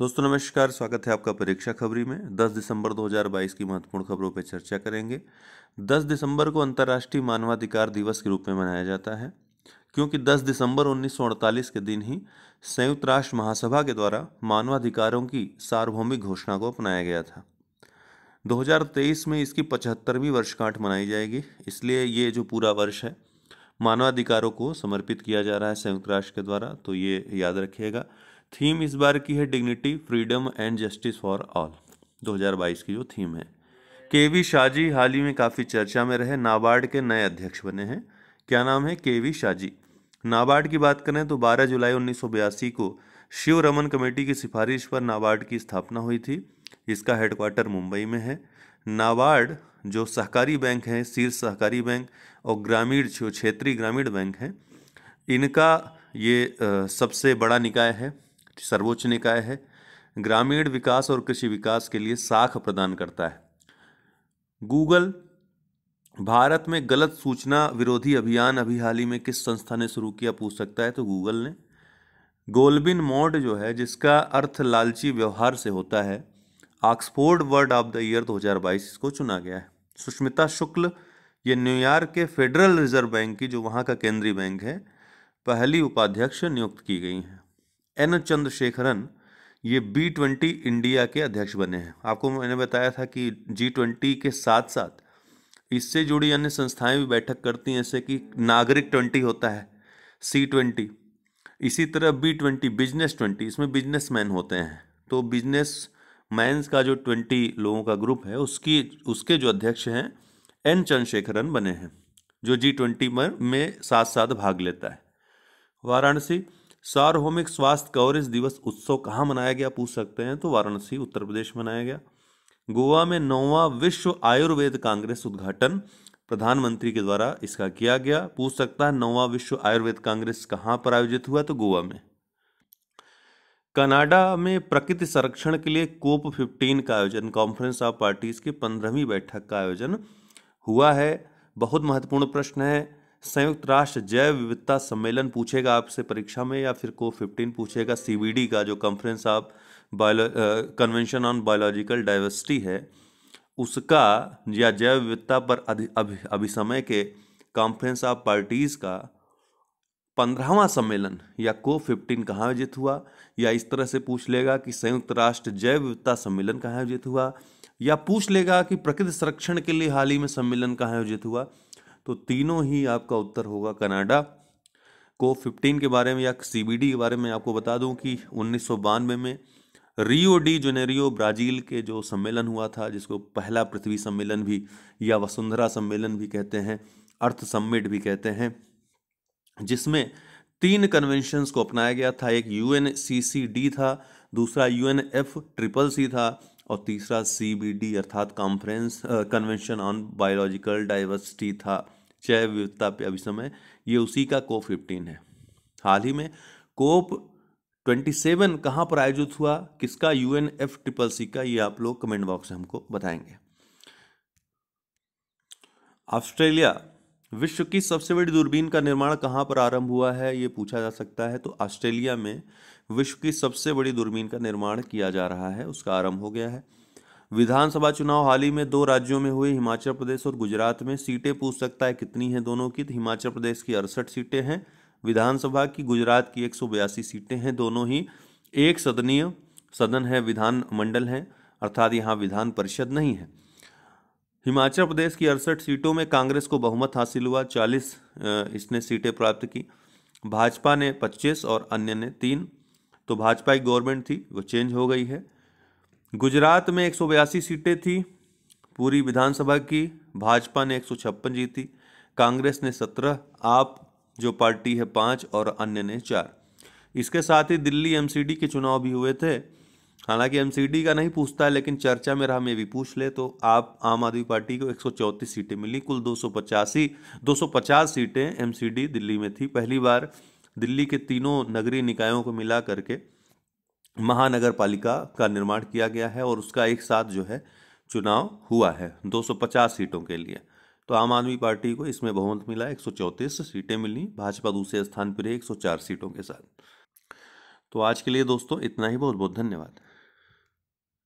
दोस्तों नमस्कार स्वागत है आपका परीक्षा खबरी में 10 दिसंबर 2022 की महत्वपूर्ण खबरों पर चर्चा करेंगे 10 दिसंबर को अंतर्राष्ट्रीय मानवाधिकार दिवस के रूप में मनाया जाता है क्योंकि 10 दिसंबर उन्नीस के दिन ही संयुक्त राष्ट्र महासभा के द्वारा मानवाधिकारों की सार्वभौमिक घोषणा को अपनाया गया था 2023 में इसकी पचहत्तरवीं वर्षगांठ मनाई जाएगी इसलिए ये जो पूरा वर्ष है मानवाधिकारों को समर्पित किया जा रहा है संयुक्त राष्ट्र के द्वारा तो ये याद रखिएगा थीम इस बार की है dignity freedom and justice for all 2022 की जो थीम है के वी शाहजी हाल ही में काफ़ी चर्चा में रहे नाबार्ड के नए अध्यक्ष बने हैं क्या नाम है के वी शाहजी नाबार्ड की बात करें तो 12 जुलाई उन्नीस को शिव रमन कमेटी की सिफारिश पर नाबार्ड की स्थापना हुई थी इसका हेडक्वार्टर मुंबई में है नाबार्ड जो सहकारी बैंक हैं शीर्ष सहकारी बैंक और ग्रामीण जो क्षेत्रीय ग्रामीण बैंक हैं इनका ये सबसे बड़ा निकाय है सर्वोच्च निकाय है ग्रामीण विकास और कृषि विकास के लिए साख प्रदान करता है गूगल भारत में गलत सूचना विरोधी अभियान अभी हाल ही में किस संस्था ने शुरू किया पूछ सकता है तो गूगल ने गोलबिन मोड जो है जिसका अर्थ लालची व्यवहार से होता है Oxford word of the year 2022 इसको चुना गया है सुष्मिता शुक्ल ये न्यूयॉर्क के फेडरल रिजर्व बैंक की जो वहाँ का केंद्रीय बैंक है पहली उपाध्यक्ष नियुक्त की गई हैं एन चंद्रशेखरन ये बी ट्वेंटी इंडिया के अध्यक्ष बने हैं आपको मैंने बताया था कि जी ट्वेंटी के साथ साथ इससे जुड़ी अन्य संस्थाएं भी बैठक करती हैं जैसे कि नागरिक ट्वेंटी होता है सी ट्वेंटी इसी तरह बी ट्वेंटी बिजनेस ट्वेंटी इसमें बिजनेसमैन होते हैं तो बिजनेस मैंस का जो ट्वेंटी लोगों का ग्रुप है उसकी उसके जो अध्यक्ष हैं एन चंद्रशेखरन बने हैं जो जी ट्वेंटी में में साथ साथ भाग लेता है वाराणसी सार्वभौमिक स्वास्थ्य कवरेज दिवस उत्सव कहाँ मनाया गया पूछ सकते हैं तो वाराणसी उत्तर प्रदेश मनाया गया गोवा में नौवा विश्व आयुर्वेद कांग्रेस उद्घाटन प्रधानमंत्री के द्वारा इसका किया गया पूछ सकता है नौवा विश्व आयुर्वेद कांग्रेस कहाँ पर आयोजित हुआ तो गोवा में कनाडा में प्रकृति संरक्षण के लिए कोप 15 का आयोजन कॉन्फ्रेंस ऑफ पार्टीज की पंद्रहवीं बैठक का आयोजन हुआ है बहुत महत्वपूर्ण प्रश्न है संयुक्त राष्ट्र जैव विविधता सम्मेलन पूछेगा आपसे परीक्षा में या फिर को फिफ्टीन पूछेगा सीबीडी का जो conference of bio convention on biological diversity है उसका या जैव विविधता पर अभिसमय के कॉन्फ्रेंस ऑफ पार्टीज़ का पंद्रहवा सम्मेलन या को फिफ्टीन कहाँ आयोजित हुआ या इस तरह से पूछ लेगा कि संयुक्त राष्ट्र जैव विविधता सम्मेलन कहाँ आयोजित हुआ या पूछ लेगा कि प्रकृति संरक्षण के लिए हाल ही में सम्मेलन कहाँ आयोजित हुआ तो तीनों ही आपका उत्तर होगा कनाडा को फिफ्टीन के बारे में या सीबीडी के बारे में आपको बता दूं कि उन्नीस में रियो डी जुनेरियो ब्राज़ील के जो सम्मेलन हुआ था जिसको पहला पृथ्वी सम्मेलन भी या वसुंधरा सम्मेलन भी कहते हैं अर्थ सम्मिट भी कहते हैं जिसमें तीन कन्वेंशंस को अपनाया गया था एक यू था दूसरा यू ट्रिपल सी था और तीसरा सी अर्थात conference convention on biological diversity था जैव विविधता पे अभी समय ये उसी का कोप फिफ्टीन है हाल ही में कोप ट्वेंटी सेवन कहाँ पर आयोजित हुआ किसका U N F triple C का ये आप लोग कमेंट बॉक्स में हमको बताएंगे ऑस्ट्रेलिया विश्व की सबसे बड़ी दूरबीन का निर्माण कहाँ पर आरंभ हुआ है ये पूछा जा सकता है तो ऑस्ट्रेलिया में विश्व की सबसे बड़ी दूरबीन का निर्माण किया जा रहा है उसका आरंभ हो गया है विधानसभा चुनाव हाल ही में दो राज्यों में हुए हिमाचल प्रदेश और गुजरात में सीटें पूछ सकता है कितनी हैं दोनों की तो हिमाचल प्रदेश की अड़सठ सीटें हैं विधानसभा की गुजरात की एक सीटें हैं दोनों ही एक सदनीय सदन है विधान मंडल है अर्थात यहाँ विधान परिषद नहीं है हिमाचल प्रदेश की अड़सठ सीटों में कांग्रेस को बहुमत हासिल हुआ चालीस इसने सीटें प्राप्त की भाजपा ने पच्चीस और अन्य ने तीन तो भाजपा की गवर्नमेंट थी वो चेंज हो गई है गुजरात में एक सीटें थी पूरी विधानसभा की भाजपा ने एक जीती कांग्रेस ने सत्रह आप जो पार्टी है पाँच और अन्य ने चार इसके साथ ही दिल्ली एमसीडी के चुनाव भी हुए थे हालांकि एमसीडी का नहीं पूछता है लेकिन चर्चा में रहा ये भी पूछ ले तो आप आम आदमी पार्टी को एक सीटें मिली कुल दो सौ सीटें एमसीडी दिल्ली में थी पहली बार दिल्ली के तीनों नगरीय निकायों को मिला करके महानगर पालिका का निर्माण किया गया है और उसका एक साथ जो है चुनाव हुआ है 250 सीटों के लिए तो आम आदमी पार्टी को इसमें बहुमत मिला एक सीटें मिली भाजपा दूसरे स्थान पर है 104 सीटों के साथ तो आज के लिए दोस्तों इतना ही बहुत बहुत धन्यवाद